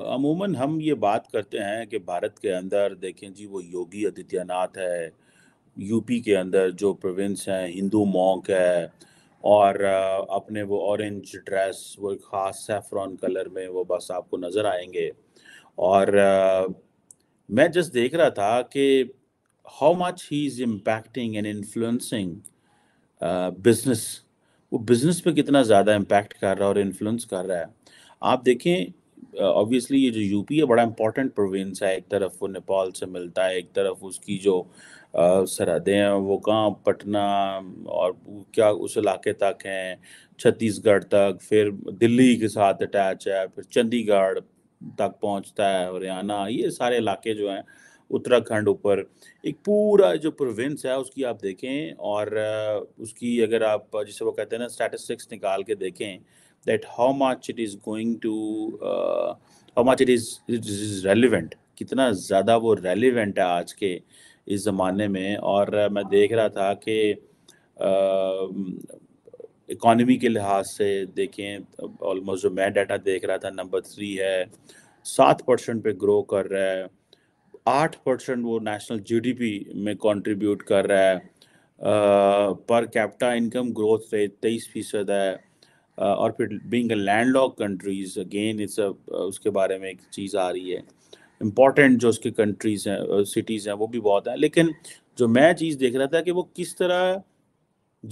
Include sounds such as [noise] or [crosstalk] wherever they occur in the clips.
अमूमन हम ये बात करते हैं कि भारत के अंदर देखें जी वो योगी आदित्यनाथ है यूपी के अंदर जो प्रोविंस हैं हिंदू मॉक है और अपने वो ऑरेंज ड्रेस वो ख़ास सेफ्रॉन कलर में वो बस आपको नज़र आएंगे और मैं जस्ट देख रहा था कि how much he is impacting and influencing business वो बिज़नेस पे कितना ज़्यादा इम्पैक्ट कर रहा है और इन्फ्लुएंस कर रहा है आप देखें ऑब्वियसली ये जो यूपी है बड़ा इंपॉर्टेंट प्रोविंस है एक तरफ वो नेपाल से मिलता है एक तरफ उसकी जो सरहदें हैं वो कहाँ पटना और क्या उस इलाके तक हैं छत्तीसगढ़ तक फिर दिल्ली के साथ अटैच है फिर चंडीगढ़ तक पहुँचता है हरियाणा ये सारे इलाके जो हैं उत्तराखंड ऊपर एक पूरा जो प्रोविंस है उसकी आप देखें और उसकी अगर आप जिसे वो कहते हैं ना स्टैटिस्टिक्स निकाल के देखें that how much it is going to uh, how much it is it is relevant कितना ज़्यादा वो रेलिवेंट है आज के इस ज़माने में और मैं देख रहा था कि इकॉनमी के लिहाज से देखें ऑलमोस्ट जो मैं डाटा देख रहा था नंबर थ्री है सात परसेंट पे ग्रो कर रहा है आठ परसेंट वो नेशनल जीडीपी में कंट्रीब्यूट कर रहा है per capita income growth rate तेईस फीसद है और फिर being lock countries again it's उसके बारे में एक चीज़ आ रही है इम्पॉर्टेंट जो उसके कंट्रीज़ हैं सिटीज़ हैं वो भी बहुत हैं लेकिन जो मैं चीज़ देख रहा था कि वो किस तरह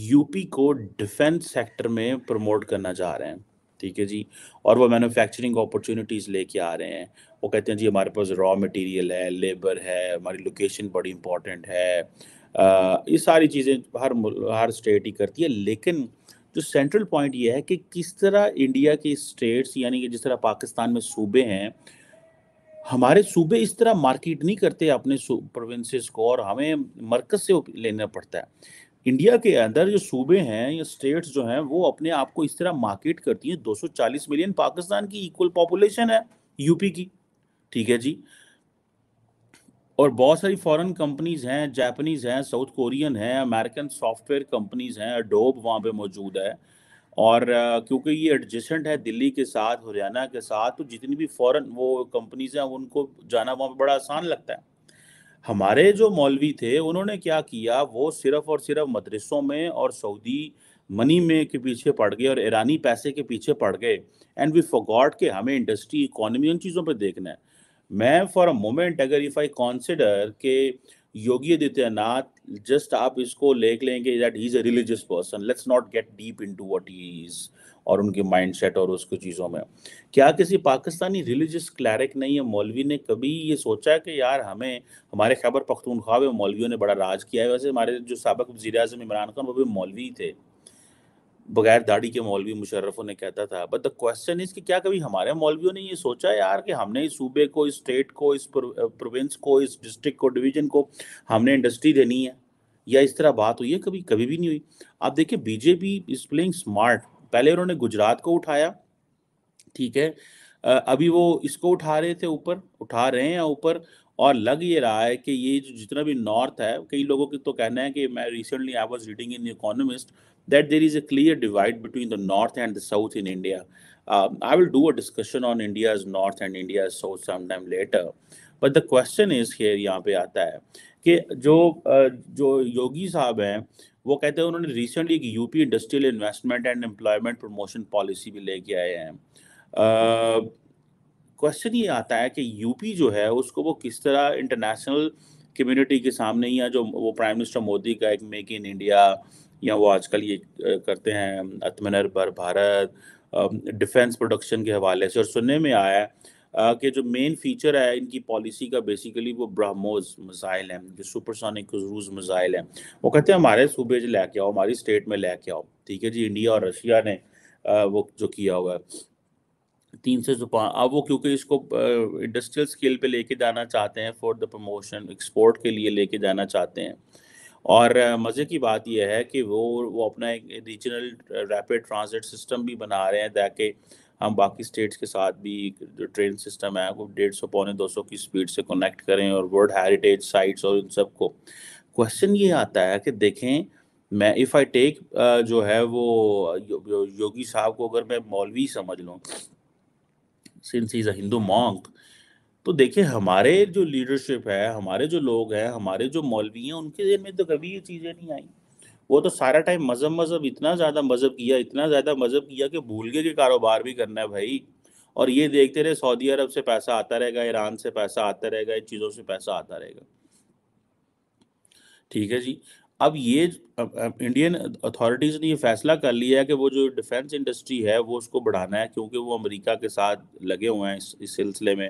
यूपी को डिफेंस सेक्टर में प्रमोट करना चाह रहे हैं ठीक है जी और वो मैन्युफैक्चरिंग अपॉर्चुनिटीज़ लेके आ रहे हैं वो कहते हैं जी हमारे पास रॉ मटेरियल है लेबर है हमारी लोकेशन बड़ी इंपॉर्टेंट है आ, ये सारी चीज़ें हर हर स्टेट ही करती है लेकिन जो सेंट्रल पॉइंट ये है कि किस तरह इंडिया के स्टेट्स यानी कि जिस तरह पाकिस्तान में सूबे हैं हमारे सूबे इस तरह मार्केट नहीं करते अपने प्रोविंसेस को और हमें मरकज से लेना पड़ता है इंडिया के अंदर जो सूबे हैं या स्टेट्स जो हैं वो अपने आप को इस तरह मार्केट करती हैं 240 मिलियन पाकिस्तान की इक्वल पॉपुलेशन है यूपी की ठीक है जी और बहुत सारी फॉरेन कंपनीज हैं जापानीज़ हैं साउथ कोरियन हैं अमेरिकन सॉफ्टवेयर कंपनीज हैं अडोब वहाँ पे मौजूद है और क्योंकि ये एडजस्टेंट है दिल्ली के साथ हरियाणा के साथ तो जितनी भी फॉरेन वो कंपनीज हैं उनको जाना वहाँ पर बड़ा आसान लगता है हमारे जो मौलवी थे उन्होंने क्या किया वो सिर्फ और सिर्फ मदरसों में और सऊदी मनी में के पीछे पड़ गए और ईरानी पैसे के पीछे पड़ गए एंड वी फॉरगॉट के हमें इंडस्ट्री इकोनॉमी उन चीज़ों पर देखना है मैं फॉर अ मोमेंट अगर इफ आई कॉन्सिडर के योगी आदित्यनाथ जस्ट आप इसको लेख लेंगे that he is a religious person let's not get deep into what is और उनके माइंड सेट और उसकी चीज़ों में क्या किसी पाकिस्तानी रिलीजियस क्लैरिक नहीं है मौलवी ने कभी ये सोचा कि यार हमें हमारे खैबर पख्तूनख्वा में मौलवियों ने बड़ा राज किया है वैसे हमारे जो सबक वजी अजम इमरान खान वो भी मौलवी थे बगैर दाढ़ी के मौलवी मुशर्रफों ने कहता था बट द क्वेश्चन इज कि क्या कभी हमारे मौलवियों ने ये सोचा यार कि हमने इस सूबे को इस स्टेट को इस प्रोविंस को इस डिस्ट्रिक्ट को डिवीजन को हमने इंडस्ट्री देनी है या इस तरह बात हुई है कभी कभी भी नहीं हुई आप देखिए बीजेपी इज प्लेइंग स्मार्ट पहले उन्होंने गुजरात को उठाया ठीक है अभी वो इसको उठा रहे थे ऊपर उठा रहे हैं ऊपर और लग ये रहा है कि ये जो जितना भी नॉर्थ है कई लोगों के तो कहना है कि मैं recently I was reading in Economist that there is a clear divide between the north and the south in India I will do a discussion on India is north and India is south some time later but the question is here यहाँ पे आता है कि जो जो योगी साहब हैं वो कहते हैं उन्होंने रिसेंटली एक UP industrial investment and employment promotion policy भी लेके आए हैं क्वेश्चन ये आता है कि यूपी जो है उसको वो किस तरह इंटरनेशनल कम्युनिटी के सामने या जो वो प्राइम मिनिस्टर मोदी का एक मेक इन इंडिया या वो आजकल ये करते हैं आत्मनिर्भर भारत डिफेंस प्रोडक्शन के हवाले से और सुनने में आया है कि जो मेन फीचर है इनकी पॉलिसी का बेसिकली वो ब्राह्मोज मिसाइल है जो सुपरसोनिक क्रूज मिसाइल हैं वो कहते हैं हमारे सूबे से लेके आओ हमारी स्टेट में लेके आओ ठीक है जी इंडिया और रशिया ने वो जो किया हुआ है तीन से पाँच अब वो क्योंकि इसको इंडस्ट्रियल स्केल पे लेके जाना चाहते हैं फॉर द प्रमोशन एक्सपोर्ट के लिए लेके जाना चाहते हैं और मज़े की बात यह है कि वो वो अपना एक रीजनल रैपिड ट्रांजिट सिस्टम भी बना रहे हैं ताकि हम बाकी स्टेट्स के साथ भी जो ट्रेन सिस्टम है वो डेढ़ सौ पौने दो सौ की स्पीड से कनेक्ट करें और वर्ल्ड हेरिटेज साइट्स और उन को क्वेश्चन ये आता है कि देखें मैं इफ़ आई टेक जो है वो यो, यो, योगी साहब को अगर मैं मौलवी समझ लूँ since is a Hindu monk तो देखिए हमारे जो लीडरशिप है हमारे जो लोग हैं हमारे जो मौलवी हैं उनके दिन में तो कभी ये चीज़ें नहीं आई वो तो सारा टाइम मज़हब मज़हब इतना ज़्यादा मज़हब किया इतना ज़्यादा मज़हब किया कि भूल गए कि कारोबार भी करना है भाई और ये देखते रहे सऊदी अरब से पैसा आता रहेगा ईरान से पैसा आता रहेगा इन चीज़ों से पैसा आता रहेगा ठीक है जी अब ये इंडियन अथॉरिटीज़ ने ये फैसला कर लिया है कि वो जो डिफेंस इंडस्ट्री है वो उसको बढ़ाना है क्योंकि वो अमेरिका के साथ लगे हुए हैं इस, इस सिलसिले में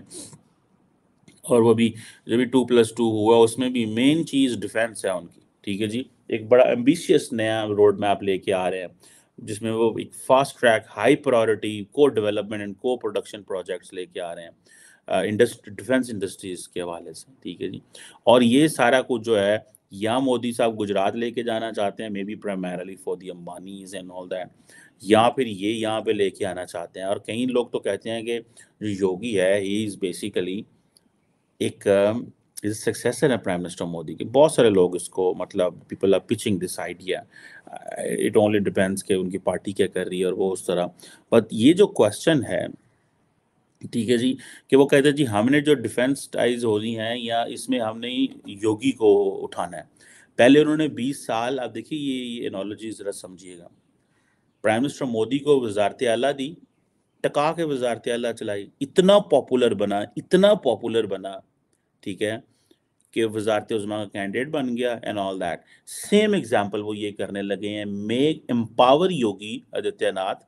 और वो भी जब भी टू प्लस टू हुआ उसमें भी मेन चीज़ डिफेंस है उनकी ठीक है जी एक बड़ा एम्बिशियस नया रोड मैप लेके आ रहे हैं जिसमें वो एक fast track high priority co development and co production projects लेके आ रहे हैं इंडस्ट्री डिफेंस इंडस्ट्रीज के हवाले से ठीक है जी और ये सारा कुछ जो है या मोदी साहब गुजरात लेके जाना चाहते हैं maybe primarily for the Ambanis and all that या फिर ये यहाँ पे लेके आना चाहते हैं और कई लोग तो कहते हैं कि जो योगी है ही इज़ बेसिकली एक इज uh, सक्सेसर है प्राइम मिनिस्टर मोदी के बहुत सारे लोग इसको मतलब people are pitching this idea it only depends कि उनकी पार्टी क्या कर रही है और वो उस तरह बट ये जो क्वेश्चन है ठीक है जी कि वो कहते हैं जी हमने जो डिफेंस टाइज होनी है या इसमें हमने योगी को उठाना है पहले उन्होंने 20 साल आप देखिए ये ये एनोलॉजी ज़रा समझिएगा प्राइम मिनिस्टर मोदी को वजारत आला दी टका के वजारत आला चलाई इतना पॉपुलर बना इतना पॉपुलर बना ठीक है कि वजारत उजमा का कैंडिडेट बन गया and all that same example वो ये करने लगे हैं मेक एम्पावर योगी आदित्यनाथ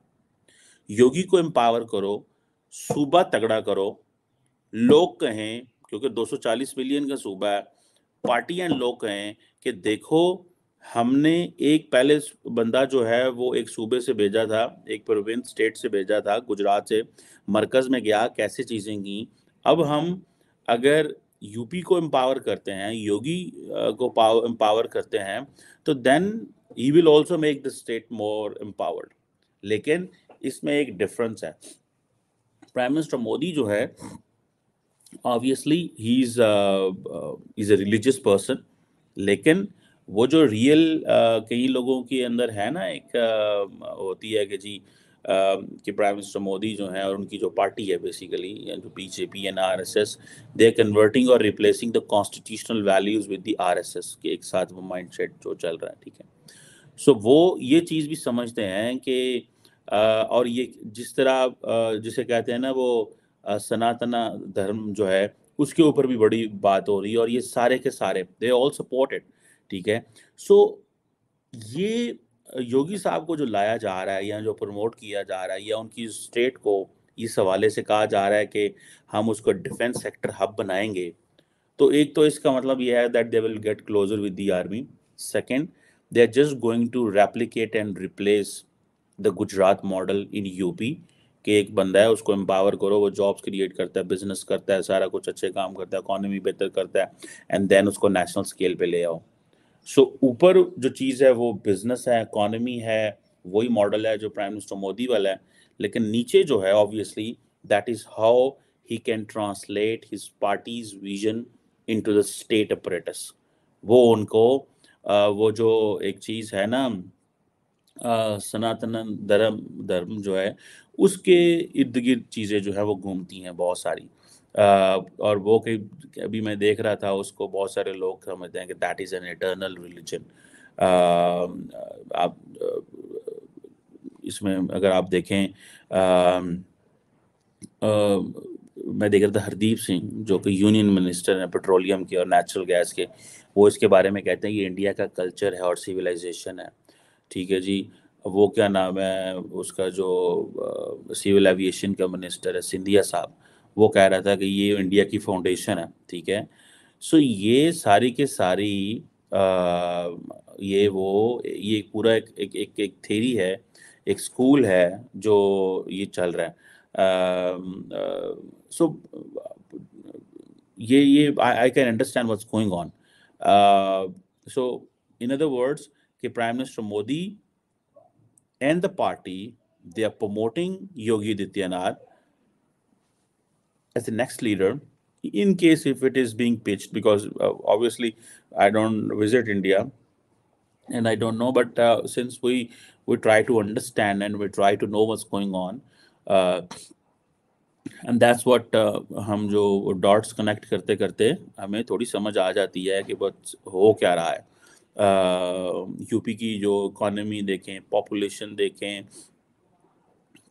योगी को एम्पावर करो सूबा तगड़ा करो लोग कहें क्योंकि 240 मिलियन का सूबा है पार्टी एंड लोग कहें कि देखो हमने एक पहले बंदा जो है वो एक सूबे से भेजा था एक प्रोविंस स्टेट से भेजा था गुजरात से मरकज़ में गया कैसे चीज़ें की अब हम अगर यूपी को एम्पावर करते हैं योगी को पावर एम्पावर करते हैं तो then he will also make the state more empowered लेकिन इसमें एक डिफरेंस है प्राइम मिनिस्टर मोदी जो है obviously he is is a religious person लेकिन वो जो रियल uh, कई लोगों के अंदर है ना एक uh, होती है कि जी Uh, कि प्राइम मिनिस्टर मोदी जो हैं और उनकी जो पार्टी है बेसिकली जो BJP and as they converting और replacing the constitutional values with the S के एक साथ वो माइंड सेट जो चल रहा है ठीक है सो so, वो ये चीज़ भी समझते हैं कि और ये जिस तरह जिसे कहते हैं ना वो सनातना धर्म जो है उसके ऊपर भी बड़ी बात हो रही है और ये सारे के सारे दे ऑल सपोर्टेड ठीक है सो ये योगी साहब को जो लाया जा रहा है या जो प्रमोट किया जा रहा है या उनकी स्टेट को इस हवाले से कहा जा रहा है कि हम उसको डिफेंस सेक्टर हब बनाएंगे तो एक तो इसका मतलब यह है that they will get closer with the army second they are just going to replicate and replace the Gujarat model in UP कि एक बंदा है उसको एम्पावर करो वो जॉब्स क्रिएट करता है बिजनेस करता है सारा कुछ अच्छे काम करता है इकोनॉमी बेहतर करता है एंड देन उसको नेशनल स्केल पे ले आओ सो so, ऊपर जो चीज़ है वो बिजनेस है इकॉनमी है वही मॉडल है जो प्राइम मिनिस्टर मोदी वाला है लेकिन नीचे जो है obviously that is how he can translate his party's vision into the state apparatus वो उनको वो जो एक चीज़ है ना सनातन धर्म धर्म जो है उसके इर्द गिर्द चीज़ें जो है वो घूमती हैं बहुत सारी और वो कई अभी मैं देख रहा था उसको बहुत सारे लोग समझते हैं कि that is an eternal religion आप इसमें अगर आप देखें आ, आ, मैं देख रहा था हरदीप सिंह जो कि यूनियन मिनिस्टर हैं पेट्रोलियम के और नेचुरल गैस के वो इसके बारे में कहते हैं ये इंडिया का कल्चर है और सिविलाइजेशन है ठीक है जी वो क्या नाम है उसका जो सिविल एविएशन का मिनिस्टर है सिंधिया साहब वो कह रहा था कि ये इंडिया की फाउंडेशन है ठीक है सो ये सारी के सारी आ, ये वो ये पूरा एक एक एक, एक थेरी है एक स्कूल है जो ये चल रहा है सो ये ये I can understand what's going on so in other words Prime Minister Modi and the party, they are promoting Yogi Dityanad as the next leader in case if it is being pitched, because uh, obviously I don't visit India and I don't know, but uh, since we, we try to understand and we try to know what's going on, uh, and that's what what हम जो dots connect करते करते हमें थोड़ी समझ आ जाती है कि बस हो क्या रहा है यूपी की जो इकॉनमी देखें पॉपुलेशन देखें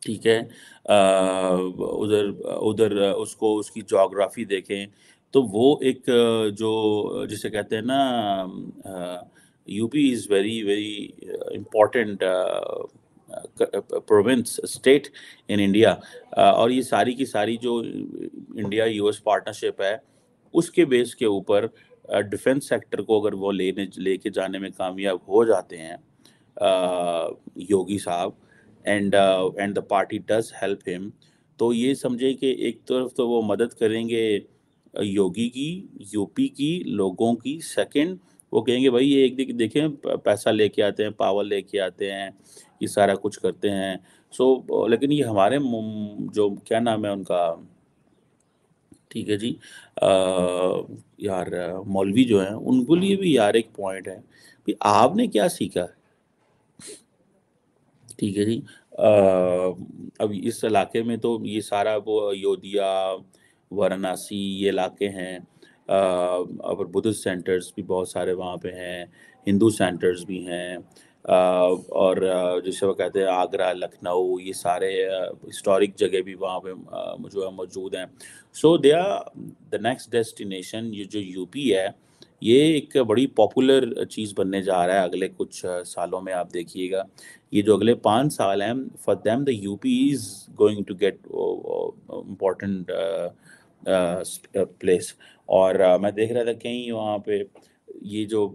ठीक है उधर उधर उसको उसकी जोग्राफी देखें तो वो एक जो जिसे कहते हैं ना UP is very very important province state in India और ये सारी की सारी जो इंडिया यूएस पार्टनरशिप है उसके बेस के ऊपर डिफेंस सेक्टर को अगर वो लेने लेके जाने में कामयाब हो जाते हैं योगी साहब and and the party does help him तो ये समझे कि एक तरफ तो वो मदद करेंगे योगी की यूपी की लोगों की सेकंड वो कहेंगे भाई ये एक दिन देखें पैसा लेके आते हैं पावर लेके आते हैं ये सारा कुछ करते हैं सो so, लेकिन ये हमारे जो क्या नाम है उनका ठीक है जी आ, यार मौलवी जो हैं उनको लिए भी यार एक पॉइंट है कि आपने क्या सीखा ठीक है जी आ, अब इस इलाके में तो ये सारा वो अयोध्या वाराणसी ये इलाके हैं और बुद्ध सेंटर्स भी बहुत सारे वहाँ पे हैं हिंदू सेंटर्स भी हैं और जैसे वो कहते हैं आगरा लखनऊ ये सारे हिस्टोरिक जगह भी वहाँ पे जो है मौजूद हैं so they are the next destination ये जो यूपी है ये एक बड़ी पॉपुलर चीज़ बनने जा रहा है अगले कुछ सालों में आप देखिएगा ये जो अगले पाँच साल हैं for them the UP is going to get important place और uh, मैं देख रहा था कहीं वहाँ पे ये जो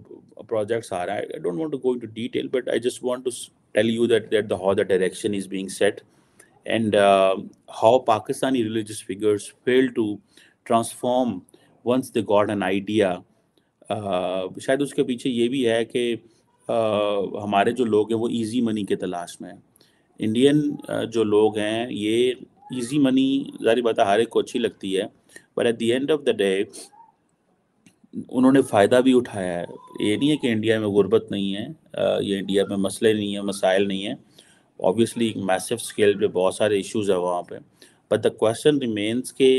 प्रोजेक्ट्स आ रहा है I don't want to go into detail but I just want to tell you that that the how the direction is being set and how Pakistani religious figures fail to transform once the god an idea शायद उसके पीछे ये भी है कि uh, हमारे जो लोग हैं वो इजी मनी के तलाश में हैं इंडियन uh, जो लोग हैं ये इजी मनी जारी बात हर एक को अच्छी लगती है but at the end of the day उन्होंने फ़ायदा भी उठाया है ये नहीं है कि इंडिया में गुर्बत नहीं है ये इंडिया में मसले नहीं है मसाइल नहीं है ऑब्वियसली मैसिव स्केल पे बहुत सारे इश्यूज है वहाँ पे बट द क्वेश्चन रिमेंस के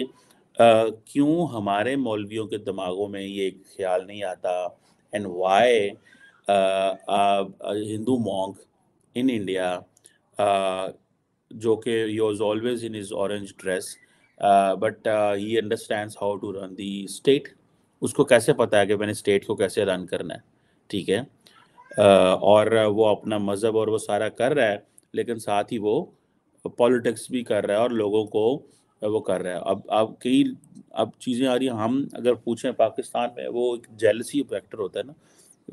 Uh, क्यों हमारे मौलवियों के दिमागों में ये ख्याल नहीं आता and why Hindu monk in India जो कि you was always in is orange dress but he understand how to run the state उसको कैसे पता है कि मैंने स्टेट को कैसे रन करना है ठीक है और वो अपना मज़हब और वो सारा कर रहा है लेकिन साथ ही वो पॉलिटिक्स भी कर रहा है और लोगों को वो कर रहा है अब अब कई अब चीज़ें आ रही हम अगर पूछें पाकिस्तान में वो एक जेलसी फैक्टर होता है ना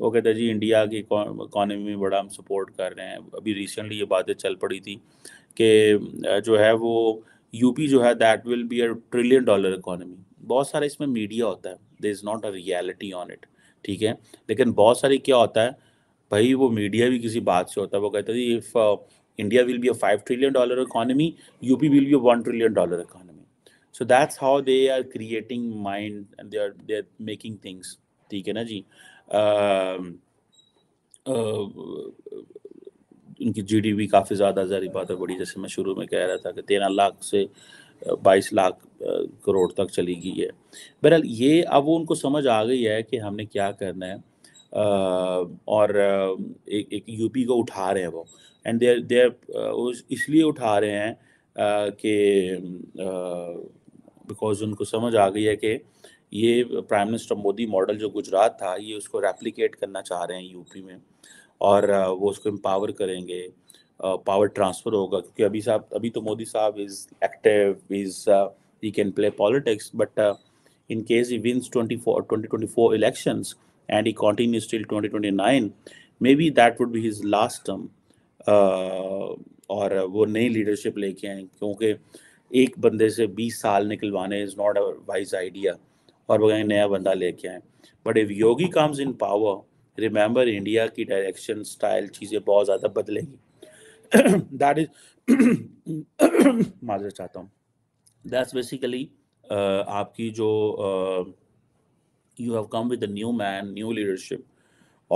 वो कहते हैं जी इंडिया की इकॉनमी में बड़ा हम सपोर्ट कर रहे हैं अभी रिसेंटली ये बातें चल पड़ी थी कि जो है वो यूपी जो है that will be a trillion dollar economy बहुत सारा इसमें मीडिया होता है they is not a reality on it ठीक है लेकिन बहुत सारी क्या होता है भाई वो मीडिया भी किसी बात से होता है वो कहता है if India will be a five trillion dollar economy UP will be a one trillion dollar economy so that's how they are creating mind they are they are making things ठीक है ना जी um, uh, उनकी GDP काफ़ी ज़्यादा जारी बात है बड़ी जैसे मैं शुरू में कह रहा था कि तेरह लाख से बाईस लाख करोड़ तक चली गई है बहरहाल ये अब वो उनको समझ आ गई है कि हमने क्या करना है और एक एक यूपी को उठा रहे हैं वो एंड देर देर इसलिए उठा रहे हैं कि बिकॉज उनको समझ आ गई है कि ये प्राइम मिनिस्टर मोदी मॉडल जो गुजरात था ये उसको रेप्लिकेट करना चाह रहे हैं यूपी में और वो उसको एम्पावर करेंगे पावर uh, ट्रांसफर होगा क्योंकि अभी साहब अभी तो मोदी साहब is active is he can play politics but in case he wins 24 2024 elections and he continues till 2029 maybe that would be his last term और वो नई लीडरशिप लेके आए क्योंकि एक बंदे से 20 साल निकलवाने is not a wise idea और वो वगैरह नया बंदा लेके आए but if Yogi comes in power remember India की डायरेक्शन स्टाइल चीज़ें बहुत ज़्यादा बदलेगी दैट [coughs] इज [coughs] माजरा चाहता हूँ दैट्स बेसिकली uh, आपकी जो you have come with new man new leadership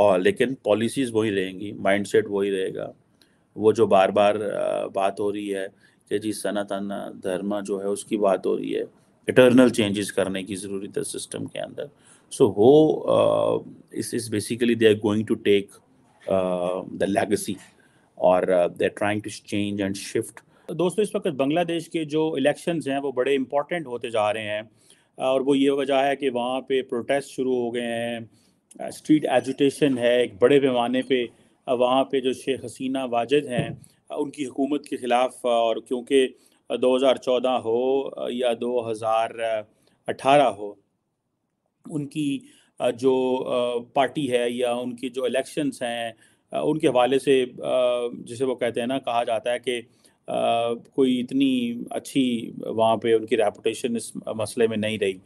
और लेकिन पॉलिसीज़ वही रहेंगी माइंड सेट वही रहेगा वो जो बार बार uh, बात हो रही है कि जी सनातन धर्म जो है उसकी बात हो रही है इटर्नल चेंजेस करने की ज़रूरत है सिस्टम के अंदर सो हो uh, इस is basically they are going to take the legacy और they trying to change and shift दोस्तों इस वक्त बांग्लादेश के जो इलेक्शंस हैं वो बड़े इंपॉर्टेंट होते जा रहे हैं और वो ये वजह है कि वहाँ पे प्रोटेस्ट शुरू हो गए हैं स्ट्रीट uh, एजुटेशन है एक बड़े पैमाने पे uh, वहाँ पे जो शेख हसीना वाजिद हैं uh, उनकी हुकूमत के ख़िलाफ़ और क्योंकि 2014 हो या 2018 हो उनकी जो पार्टी है या उनकी जो इलेक्शंस हैं उनके हवाले से जिसे वो कहते हैं ना कहा जाता है कि कोई इतनी अच्छी वहाँ पे उनकी रेपुटेशन इस मसले में नहीं रही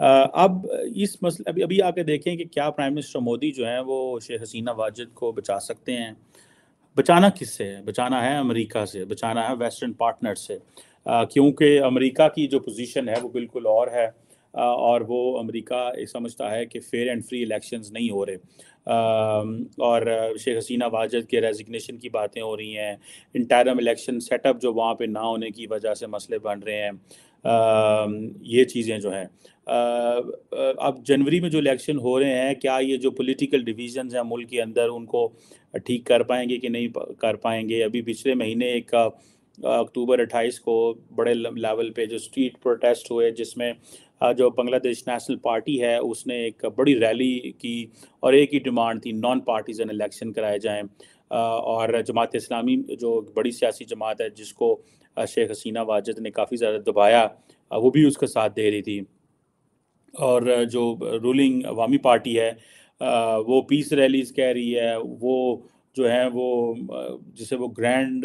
अब इस मसले अभी अभी आके देखें कि क्या प्राइम मिनिस्टर मोदी जो हैं वो शेख हसीना वाजिद को बचा सकते हैं बचाना किससे है बचाना है अमेरिका से बचाना है वेस्टर्न पार्टनर से क्योंकि अमेरिका की जो पोजीशन है वो बिल्कुल और है और वो अमेरिका समझता है कि फेयर एंड फ्री इलेक्शंस नहीं हो रहे और शेख हसीना वाजद के रेजिग्नेशन की बातें हो रही हैं इंटायरम इलेक्शन सेटअप जो वहाँ पे ना होने की वजह से मसले बन रहे हैं ये चीज़ें जो हैं अब जनवरी में जो इलेक्शन हो रहे हैं क्या ये जो पॉलिटिकल डिवीजन हैं मुल्क के अंदर उनको ठीक कर पाएंगे कि नहीं कर पाएंगे अभी पिछले महीने एक अक्टूबर 28 को बड़े लेवल पे जो स्ट्रीट प्रोटेस्ट हुए जिसमें जो बांग्लादेश नेशनल पार्टी है उसने एक बड़ी रैली की और एक ही डिमांड थी नॉन पार्टीजन इलेक्शन कराए जाएं और जमात इस्लामी जो बड़ी सियासी जमात है जिसको शेख हसीना वाजद ने काफ़ी ज़्यादा दबाया वो भी उसका साथ दे रही थी और जो रूलिंग अवामी पार्टी है वो पीस रैलीज कह रही है वो जो है वो जिसे वो ग्रैंड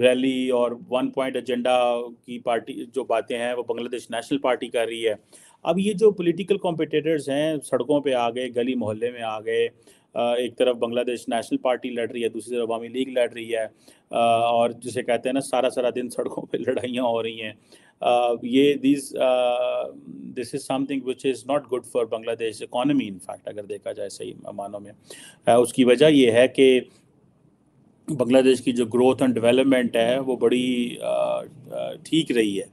रैली और वन पॉइंट एजेंडा की पार्टी जो बातें हैं वो बांग्लादेश नेशनल पार्टी कर रही है अब ये जो पॉलिटिकल कॉम्पिटिटर्स हैं सड़कों पे आ गए गली मोहल्ले में आ गए एक तरफ बांग्लादेश नेशनल पार्टी लड़ रही है दूसरी तरफ अवामी लीग लड़ रही है और जिसे कहते हैं ना सारा सारा दिन सड़कों पर लड़ाइयाँ हो रही हैं ये this this is something which is not good for Bangladesh economy in fact अगर देखा जाए सही मानों में उसकी वजह यह है कि बांग्लादेश की जो ग्रोथ एंड डेवलपमेंट है वो बड़ी ठीक रही है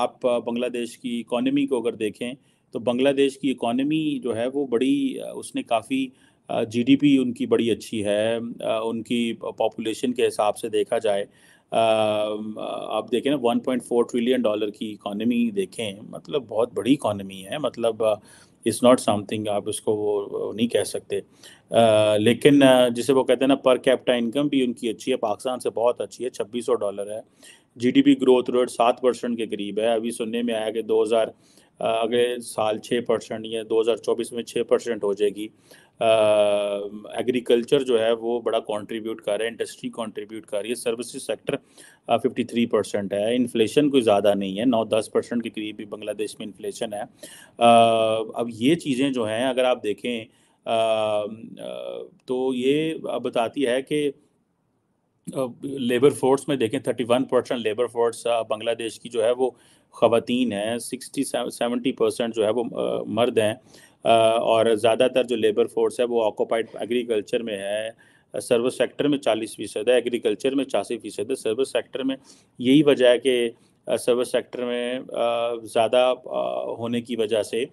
आप बांग्लादेश की इकोनॉमी को अगर देखें तो बांग्लादेश की इकोनॉमी जो है वो बड़ी उसने काफ़ी जीडीपी उनकी बड़ी अच्छी है उनकी पॉपुलेशन के हिसाब से देखा जाए आप देखें ना 1.4 ट्रिलियन डॉलर की इकोनॉमी देखें मतलब बहुत बड़ी इकोनॉमी है मतलब इज़ नॉट समथिंग आप उसको वो नहीं कह सकते आ, लेकिन जिसे वो कहते हैं ना पर कैपिटा इनकम भी उनकी अच्छी है पाकिस्तान से बहुत अच्छी है छब्बीस सौ डॉलर है G D P growth rate सात परसेंट के करीब है अभी सुनने में आया कि दो हज़ार अगले साल छः परसेंट या दो हज़ार चौबीस में छः परसेंट हो जाएगी एग्रीकल्चर जो है वो बड़ा कंट्रीब्यूट कर रहा है इंडस्ट्री कंट्रीब्यूट कर रही है services sector fifty three percent है इन्फ्लेशन कोई ज़्यादा नहीं है नौ दस परसेंट के करीब भी बांग्लादेश में इन्फ्लेशन है अब ये चीज़ें जो हैं अगर आप देखें तो ये बताती है कि लेबर फोर्स में देखें thirty one percent labour force Bangladesh की जो है वो ख़वातीन है सिक्सटी सेवेंटी परसेंट जो है वो मर्द हैं और ज़्यादातर जो लेबर फोर्स है वो ऑक्यूपाइड एग्रीकल्चर में है सर्विस सेक्टर में चालीस फीसद है एग्रीकल्चर में छियासी फीसद है सर्विस सेक्टर में यही वजह है कि सर्विस सेक्टर में ज़्यादा होने की वजह से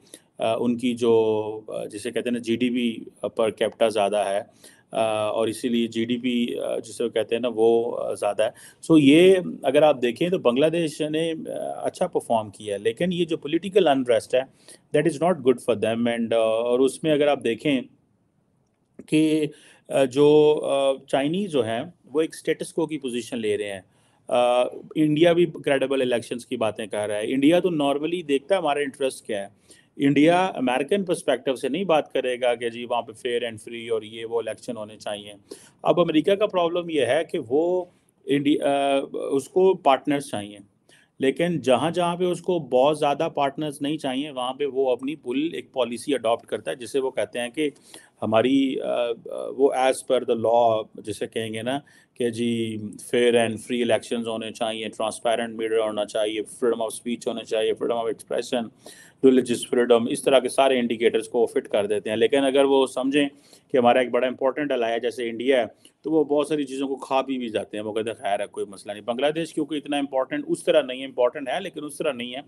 उनकी जो जिसे कहते हैं ना जीडीपी पर कैपिटा ज़्यादा है और इसीलिए जीडीपी जिसे वो कहते हैं ना वो ज़्यादा है सो ये अगर आप देखें तो बांग्लादेश ने अच्छा परफॉर्म किया है लेकिन ये जो पॉलिटिकल अनरेस्ट है that is not good for them and और उसमें अगर आप देखें कि जो चाइनीज़ जो हैं वो एक स्टेटस को की पोजीशन ले रहे हैं आ, इंडिया भी क्रेडिबल इलेक्शंस की बातें कर रहा है इंडिया तो नॉर्मली देखता है हमारा इंटरेस्ट क्या है इंडिया अमेरिकन परस्पेक्टिव से नहीं बात करेगा कि जी वहाँ पे फेयर एंड फ्री और ये वो इलेक्शन होने चाहिए अब अमेरिका का प्रॉब्लम ये है कि वो इंडिया उसको पार्टनर्स चाहिए लेकिन जहाँ जहाँ पे उसको बहुत ज़्यादा पार्टनर्स नहीं चाहिए वहाँ पे वो अपनी पुल एक पॉलिसी अडॉप्ट करता है जिसे वो कहते हैं कि हमारी वो एज पर द लॉ जिसे कहेंगे ना कि जी फेयर एंड फ्री इलेक्शन होने चाहिए ट्रांसपेरेंट मीडिया होना चाहिए फ्रीडम ऑफ स्पीच होने चाहिए freedom of expression religious freedom इस तरह के सारे इंडिकेटर्स को फिट कर देते हैं लेकिन अगर वो समझें कि हमारा एक बड़ा इंपॉर्टेंट अलाया जैसे इंडिया है तो वो बहुत सारी चीज़ों को खा भी भी जाते हैं वो कहते हैं खैर है कोई मसला नहीं बांग्लादेश क्योंकि इतना इंपॉर्टेंट उस तरह नहीं है इंपॉर्टेंट है लेकिन उस तरह नहीं है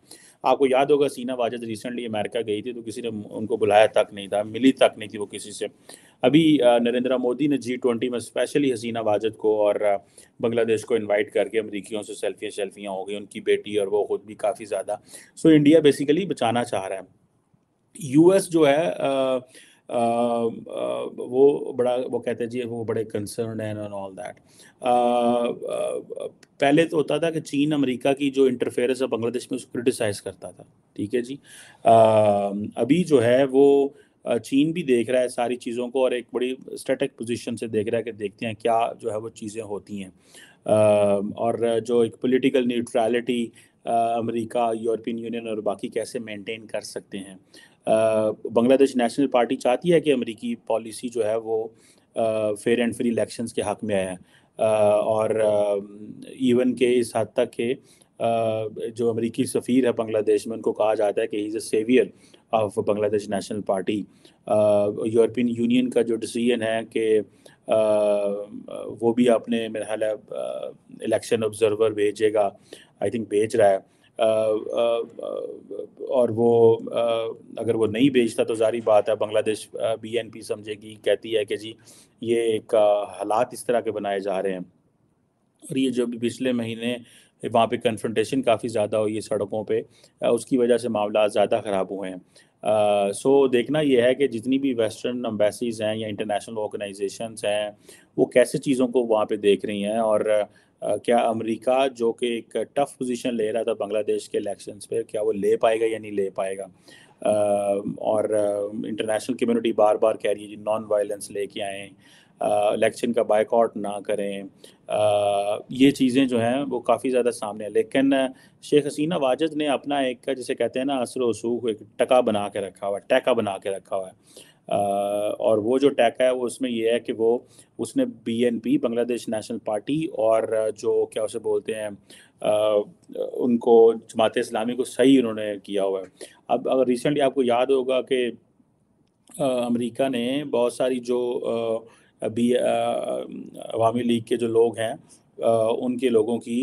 आपको याद होगा सीना वाजद रिसेंटली अमेरिका गई थी तो किसी ने उनको बुलाया तक नहीं था मिली तक नहीं थी वो किसी से अभी नरेंद्र मोदी ने जी ट्वेंटी में स्पेशली हसीना वाजद को और बांग्लादेश को इनवाइट करके अमरीकियों से सेल्फियाँ शेल्फियाँ हो गई उनकी बेटी और वो खुद भी काफ़ी ज़्यादा सो इंडिया बेसिकली बचाना चाह रहा है यूएस जो है आ, आ, वो बड़ा वो कहते हैं जी वो बड़े कंसर्न हैं एंड ऑल दैट पहले तो होता था कि चीन अमेरिका की जो इंटरफेरेंस है बांग्लादेश में उसको क्रिटिसाइज़ करता था ठीक है जी आ, अभी जो है वो चीन भी देख रहा है सारी चीज़ों को और एक बड़ी स्ट्रेटिक पोजीशन से देख रहा है कि देखते हैं क्या जो है वो चीज़ें होती हैं और जो एक political neutrality America European Union और बाकी कैसे मेंटेन कर सकते हैं बांग्लादेश नेशनल पार्टी चाहती है कि अमेरिकी पॉलिसी जो है वो फेयर एंड फ्री इलेक्शंस के हक में आए और इवन के इस हद तक के जो अमेरिकी सफ़ीर है बांग्लादेश में उनको कहा जाता है कि he is a saviour of Bangladesh National Party European Union का जो डिसीजन है कि वो भी अपने मेरा ख्याल है इलेक्शन ऑब्जर्वर भेजेगा आई थिंक भेज रहा है आ, आ, और वो आ, अगर वो नहीं बेचता तो जारी बात है बांग्लादेश बीएनपी समझेगी कहती है कि जी ये एक हालात इस तरह के बनाए जा रहे हैं और ये जो भी पिछले महीने वहाँ पे कन्फ्रंटेशन काफ़ी ज़्यादा हुई है सड़कों पे उसकी वजह से मामला ज़्यादा ख़राब हुए हैं सो uh, so, देखना यह है कि जितनी भी वेस्टर्न एम्बेसीज़ हैं या इंटरनेशनल ऑर्गेनाइजेशन हैं वो कैसे चीज़ों को वहाँ पे देख रही हैं और uh, क्या अमेरिका जो कि एक टफ पोजीशन ले रहा था बांग्लादेश के इलेक्शंस पे क्या वो ले पाएगा या नहीं ले पाएगा uh, और इंटरनेशनल कम्युनिटी बार बार कह रही है नॉन वायलेंस लेके आएँ इलेक्शन का बाइकआउट ना करें आ, ये चीज़ें जो हैं वो काफ़ी ज़्यादा सामने हैं लेकिन शेख हसीना वाजद ने अपना एक जिसे कहते हैं ना असर वसूख एक टका बना के रखा हुआ है टैका बना के रखा हुआ है आ, और वो जो टैका है वो उसमें ये है कि वो उसने बीएनपी बांग्लादेश नेशनल पार्टी और जो क्या उसे बोलते हैं आ, उनको जमात इस्लामी को सही उन्होंने किया हुआ है अब अगर रिसेंटली आपको याद होगा कि अमरीका ने बहुत सारी जो आ, अभी अवामी लीग के जो लोग हैं उनके लोगों की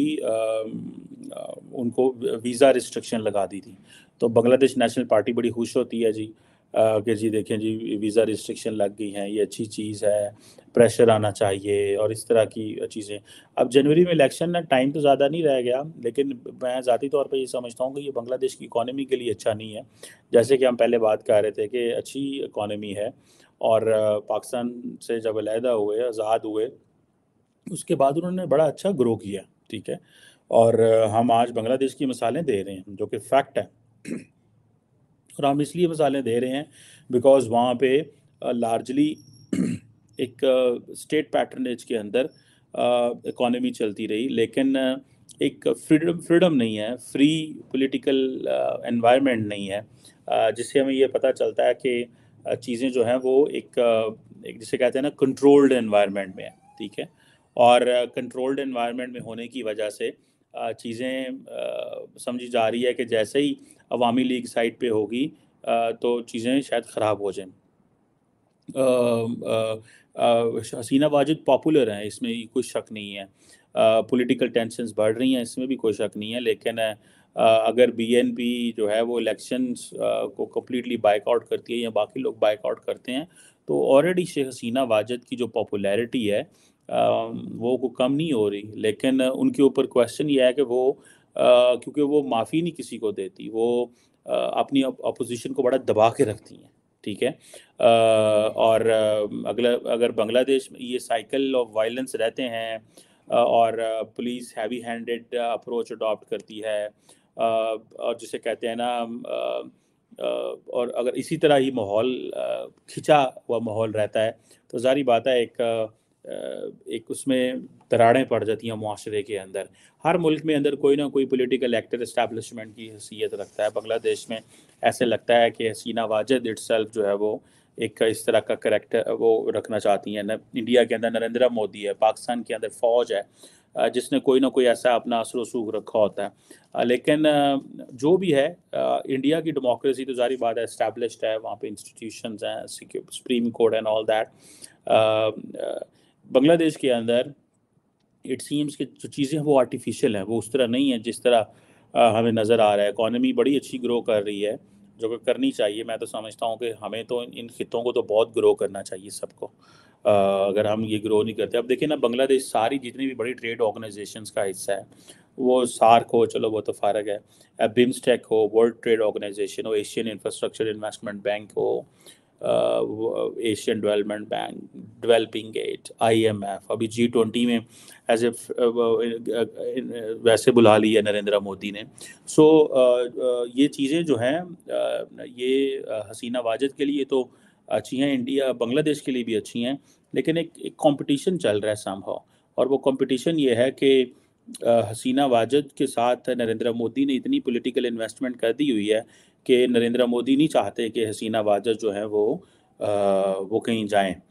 उनको वीज़ा रिस्ट्रिक्शन लगा दी थी तो बांग्लादेश नेशनल पार्टी बड़ी खुश होती है जी कि जी देखें जी वीज़ा रिस्ट्रिक्शन लग गई हैं ये अच्छी चीज़ है प्रेशर आना चाहिए और इस तरह की चीज़ें अब जनवरी में इलेक्शन ना टाइम तो ज़्यादा नहीं रह गया लेकिन मैं ज़ाती तौर पर ये समझता हूँ कि ये बांग्लादेश की इकानमी के लिए अच्छा नहीं है जैसे कि हम पहले बात कर रहे थे कि अच्छी इकानमी है और पाकिस्तान से जब अलहदा हुए आज़ाद हुए उसके बाद उन्होंने बड़ा अच्छा ग्रो किया ठीक है और हम आज बांग्लादेश की मिसालें दे रहे हैं जो कि फैक्ट है और हम इसलिए मिसालें दे रहे हैं बिकॉज वहाँ पे लार्जली [clears throat] एक स्टेट पैटर्नेज के अंदर इकोनॉमी चलती रही लेकिन एक फ्रीडम फ्रीडम नहीं है फ्री पॉलिटिकल एनवायरनमेंट नहीं है जिससे हमें यह पता चलता है कि चीज़ें जो हैं वो एक एक जिसे कहते हैं ना कंट्रोल्ड एनवायरनमेंट में है ठीक है और कंट्रोल्ड एनवायरनमेंट में होने की वजह से चीज़ें समझी जा रही है कि जैसे ही अवामी लीग साइड पे होगी तो चीज़ें शायद ख़राब हो जाएं हसीना वाजिद पॉपुलर हैं इसमें कोई शक नहीं है पॉलिटिकल टेंशनस बढ़ रही हैं इसमें भी कोई शक नहीं है लेकिन अगर बीएनपी जो है वो इलेक्शंस को कम्प्लीटली बाइकआउट करती है या बाकी लोग बाइकआउट करते हैं तो ऑलरेडी शेख हसीना वाजिद की जो पॉपुलैरिटी है वो को कम नहीं हो रही लेकिन उनके ऊपर क्वेश्चन ये है कि वो क्योंकि वो माफ़ी नहीं किसी को देती वो अपनी अपोजिशन को बड़ा दबा के रखती हैं ठीक है आ, और अगला अगर बांग्लादेश में ये साइकिल ऑफ वायलेंस रहते हैं और police heavy handed approach adopt करती है और जिसे कहते हैं ना और अगर इसी तरह ही माहौल खिंचा हुआ माहौल रहता है तो जारी बात है एक एक उसमें दराड़ें पड़ जाती हैं माशरे के अंदर हर मुल्क में अंदर कोई ना कोई पोलिटिकल एक्टर इस्टेबलिशमेंट की हैसियत रखता है बांग्लादेश में ऐसे लगता है कि हसीना वाजद इट जो है वो एक इस तरह का करेक्टर वो रखना चाहती हैं इंडिया के अंदर नरेंद्र मोदी है पाकिस्तान के अंदर फ़ौज है जिसने कोई ना कोई ऐसा अपना असर वसूख रखा होता है लेकिन जो भी है इंडिया की डेमोक्रेसी तो जारी बात है इस्टेबलिश्ड है वहाँ पे इंस्टीट्यूशंस हैं Supreme Court and all that Bangladesh के अंदर इट सीम्स कि जो चीज़ें हैं वो आर्टिफिशियल हैं वो उस तरह नहीं है जिस तरह हमें नज़र आ रहा है इकॉनमी बड़ी अच्छी ग्रो कर रही है जो कि करनी चाहिए मैं तो समझता हूँ कि हमें तो इन खितों को तो बहुत ग्रो करना चाहिए सबको अगर हम ये ग्रो नहीं करते अब देखिए ना बांग्लादेश सारी जितनी भी बड़ी ट्रेड ऑर्गेनाइजेशंस का हिस्सा है वो सार्क हो चलो वो तो फ़र्क है बिम्सटेक हो वर्ल्ड ट्रेड ऑर्गेनाइजेशन हो एशियन इंफ्रास्ट्रक्चर इन्वेस्टमेंट बैंक हो Asian Development Bank developing at IMF अभी जी ट्वेंटी में as a uh, uh, uh, वैसे बुला ली है नरेंद्र मोदी ने सो ये चीज़ें जो हैं ये हसीना वाजद के लिए तो अच्छी हैं इंडिया बांग्लादेश के लिए भी अच्छी हैं लेकिन एक एक कॉम्पिटिशन चल रहा है संभव और वो कॉम्पिटिशन ये है कि हसीना वाजद के साथ नरेंद्र मोदी ने इतनी पोलिटिकल इन्वेस्टमेंट कर दी हुई है कि नरेंद्र मोदी नहीं चाहते कि हसीना वाजर जो है वो वो कहीं जाएं